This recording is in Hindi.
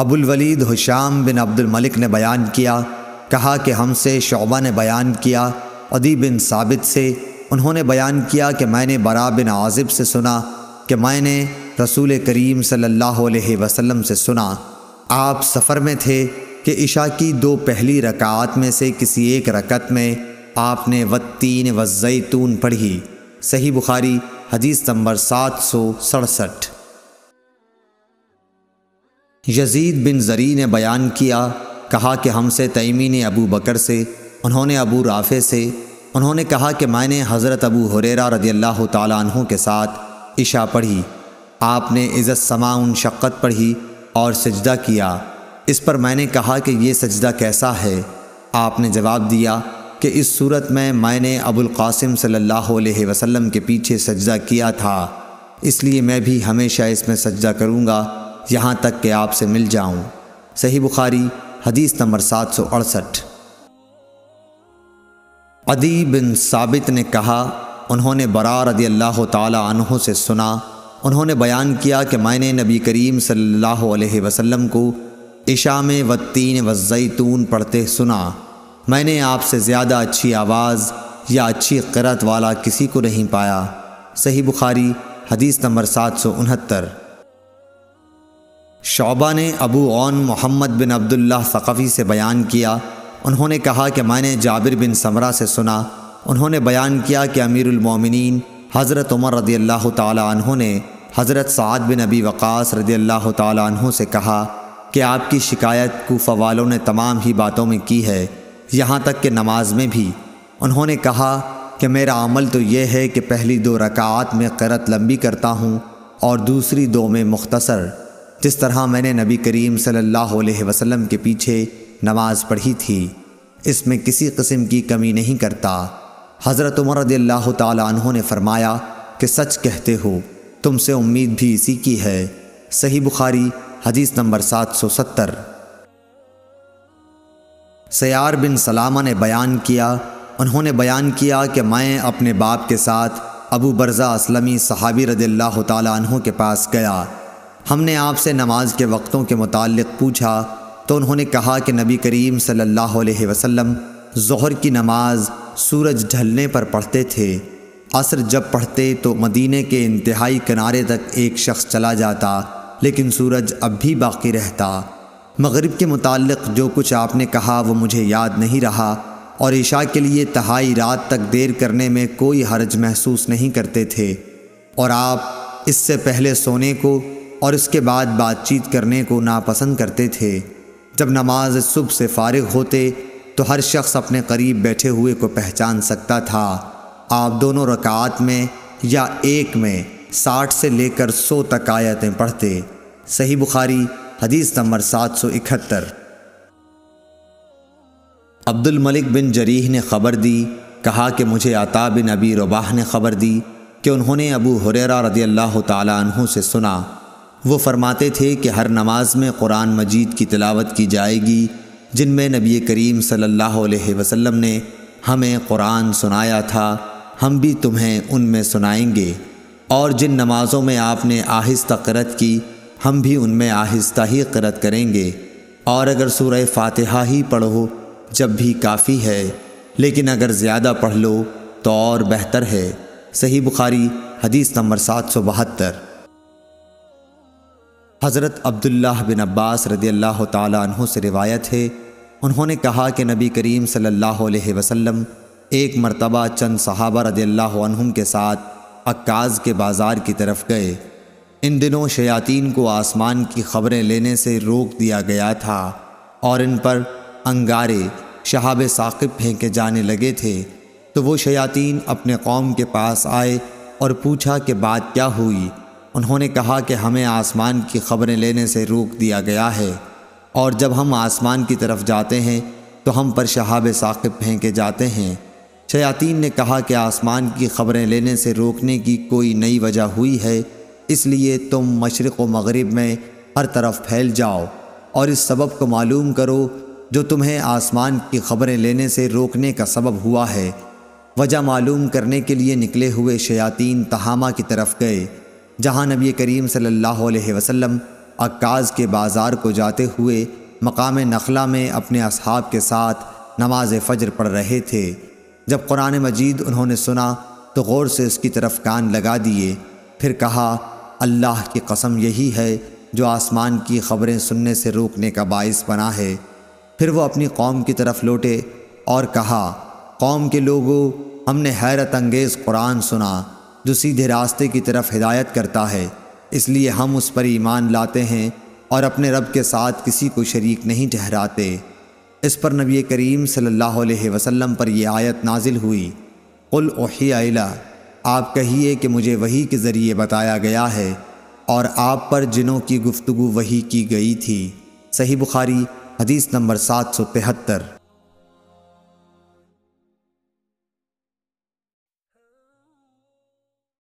अबुल वलीद हुशाम बिन अब्दुल मलिक ने बयान किया कहा कि हमसे शोबा ने बयान किया अदी बिन साबित से उन्होंने बयान किया कि मैंने बरा बिन आजिब से सुना कि मैंने रसूल करीम सल्लल्लाहु अलैहि वसल्लम से सुना आप सफ़र में थे कि इशा की दो पहली रकात में से किसी एक रकत में आपने वत्तीन वज़ैतून पढ़ी सही बुखारी हदीस नंबर सात सौ सड़सठ यजीद बिन जरी ने बयान किया कहा कि हमसे तयमी ने अबू बकर से उन्होंने अबू राफ़े से उन्होंने कहा कि मैंने हज़रत अबू हुरेरा रदी अल्लाह तु के साथ इशा पढ़ी आपने इज़्ज़त समा उन शक़त पढ़ी और सजदा किया इस पर मैंने कहा कि ये सजदा कैसा है आपने जवाब दिया कि इस सूरत में मैंने अबुल कासिम सल्लल्लाहु अलैहि वसल्लम के पीछे सजदा किया था इसलिए मैं भी हमेशा इसमें सजदा करूँगा यहाँ तक कि आपसे मिल जाऊँ सही बुखारी हदीस नंबर सात सौ अड़सठ अदी बिन साबित ने कहा उन्होंने बरा रदी अल्लाह तहों से सुना उन्होंने बयान किया कि मैंने नबी करीम सल्लल्लाहु अलैहि वसल्लम को इशा में व तीन व जैतून पढ़ते सुना मैंने आपसे ज़्यादा अच्छी आवाज़ या अच्छी करत वाला किसी को नहीं पाया सही बुखारी हदीस नंबर सात सौ उनहत्तर शोबा ने अबू ओन मोहम्मद बिन अब्दुल्ला सक़फ़ी से बयान किया उन्होंने कहा कि मैंने जाबिर बिन समरा से सुना उन्होंने बयान किया कि अमीरमिन हज़रत उमर रदी अल्लाह तहों ने हज़रत सद बिन अबी वक़ास रदी अल्लाह तहों से कहा कि आपकी शिकायत कोफ़ा वालों ने तमाम ही बातों में की है यहाँ तक कि नमाज में भी उन्होंने कहा कि मेरा अमल तो यह है कि पहली दो रकात में करत लंबी करता हूँ और दूसरी दो में मुख्तसर जिस तरह मैंने नबी करीम सल्लल्लाहु अलैहि वसल्लम के पीछे नमाज़ पढ़ी थी इसमें किसी कस्म की कमी नहीं करता हज़रत उमर रदील्ला ने फरमाया कि सच कहते हो तुमसे उम्मीद भी इसी की है सही बुखारी हदीस नंबर सात सौ सत्तर सयार बिन सलामा ने बयान किया उन्होंने बयान किया कि मैं अपने बाप के साथ अबू बरज़ा असलमी सहाबी रदील्ला तु के पास गया हमने आपसे नमाज के वक्तों के मुतालिक पूछा तो उन्होंने कहा कि नबी करीम सल्लल्लाहु अलैहि वसल्लम जहर की नमाज सूरज ढलने पर पढ़ते थे असर जब पढ़ते तो मदीने के इंतहाई किनारे तक एक शख्स चला जाता लेकिन सूरज अब भी बाकी रहता मगरिब के मुतालिक जो कुछ आपने कहा वो मुझे याद नहीं रहा और ईशा के लिए तहाई रात तक देर करने में कोई हर्ज महसूस नहीं करते थे और आप इससे पहले सोने को और इसके बाद बातचीत करने को नापसंद करते थे जब नमाज सुबह से फारिग होते तो हर शख्स अपने करीब बैठे हुए को पहचान सकता था आप दोनों रकात में या एक में साठ से लेकर सौ तक आयतें पढ़ते सही बुखारी हदीस नंबर सात सौ इकहत्तर अब्दुल मलिक बिन जरीह ने ख़बर दी कहा कि मुझे आता बिन अबी रबाह ने ख़बर दी कि उन्होंने अबू हुरेरा रदी अल्लाह तु से सुना वो फरमाते थे कि हर नमाज में कुरान मजीद की तिलावत की जाएगी जिनमें नबी करीम सल्लल्लाहु अलैहि वसल्लम ने हमें कुरान सुनाया था हम भी तुम्हें उनमें सुनाएंगे और जिन नमाज़ों में आपने आहिस्ता करत की हम भी उनमें आहिस्ता ही करत करेंगे और अगर सूरह फातिहा ही पढ़ो जब भी काफ़ी है लेकिन अगर ज़्यादा पढ़ लो तो और बेहतर है सही बुखारी हदीस नंबर सात सौ बहत्तर हज़रत अब्दुल्लाह बिन अब्बास रदी अल्लाह तु से रिवायत है उन्होंने कहा कि नबी करीम सल्लल्लाहु अलैहि वसल्लम एक मरतबा चंद सहाबा रदी अल्लाह के साथ अक्काज़ के बाज़ार की तरफ गए इन दिनों शयातीन को आसमान की खबरें लेने से रोक दिया गया था और इन पर अंगारे शहाब साकिब फेंके जाने लगे थे तो वो शयातीन अपने कौम के पास आए और पूछा कि बात क्या हुई उन्होंने कहा कि हमें आसमान की खबरें लेने से रोक दिया गया है और जब हम आसमान की तरफ जाते हैं तो हम पर शहाब साकिब फेंके जाते हैं शयातीन ने कहा कि आसमान की खबरें लेने से रोकने की कोई नई वजह हुई है इसलिए तुम मशरक़ व मगरब में हर तरफ फैल जाओ और इस सबब को मालूम करो जो तुम्हें आसमान की खबरें लेने से रोकने का सबब हुआ है वजह मालूम करने के लिए निकले हुए शयातीन तहामा की तरफ गए जहाँ नबी करीम सल्लल्लाहु अलैहि वसल्लम अक्काज़ के बाज़ार को जाते हुए मकाम नखला में अपने असहाब के साथ नमाज फ़जर पढ़ रहे थे जब कुरान मजीद उन्होंने सुना तो गौर से उसकी तरफ कान लगा दिए फिर कहा अल्लाह की कसम यही है जो आसमान की खबरें सुनने से रोकने का बायस बना है फिर वो अपनी कौम की तरफ लौटे और कहा कौम के लोगों हमने हैरत अंगेज़ कुरान सुना जो सीधे रास्ते की तरफ हिदायत करता है इसलिए हम उस पर ईमान लाते हैं और अपने रब के साथ किसी को शरीक नहीं ठहराते इस पर नबी करीम सल्लल्लाहु अलैहि वसल्लम पर यह आयत नाजिल हुई कुल ओहियाला आप कहिए कि मुझे वही के ज़रिए बताया गया है और आप पर जिनों की गुफ्तु वही की गई थी सही बुखारी हदीस नंबर सात सौ तिहत्तर